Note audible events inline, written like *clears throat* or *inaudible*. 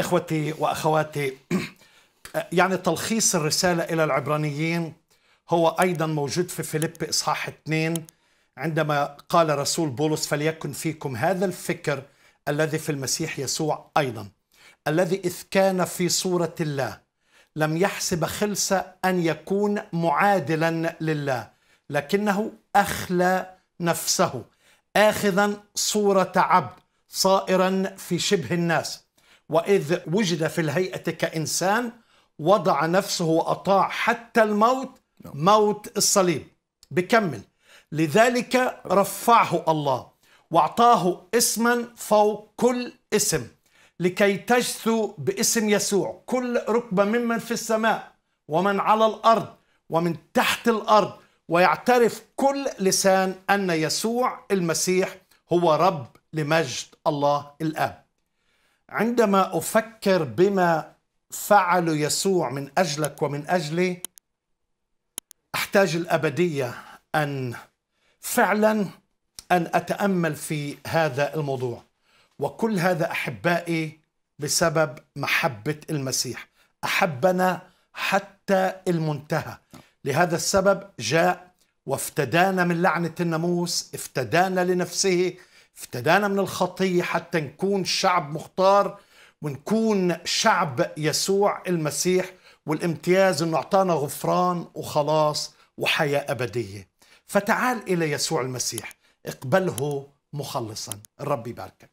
إخوتي وأخواتي *clears throat* يعني تلخيص الرسالة إلى العبرانيين هو أيضا موجود في فيليب إصحاح 2 عندما قال رسول بولس فليكن فيكم هذا الفكر الذي في المسيح يسوع أيضا الذي إذ كان في صورة الله لم يحسب خلص أن يكون معادلا لله لكنه أخلى نفسه آخذا صورة عبد صائرا في شبه الناس وإذ وجد في الهيئة كإنسان وضع نفسه وأطاع حتى الموت نعم. موت الصليب بكمل لذلك رفعه الله واعطاه اسما فوق كل اسم لكي تجثو باسم يسوع كل ركبه ممن في السماء ومن على الارض ومن تحت الارض ويعترف كل لسان ان يسوع المسيح هو رب لمجد الله الاب عندما افكر بما فعل يسوع من اجلك ومن اجلي احتاج الابديه ان فعلا ان اتامل في هذا الموضوع وكل هذا احبائي بسبب محبه المسيح احبنا حتى المنتهى لهذا السبب جاء وافتدانا من لعنه الناموس افتدانا لنفسه افتدانا من الخطية حتى نكون شعب مختار ونكون شعب يسوع المسيح والامتياز انه اعطانا غفران وخلاص وحياه ابديه فتعال الى يسوع المسيح اقبله مخلصا الرب يباركك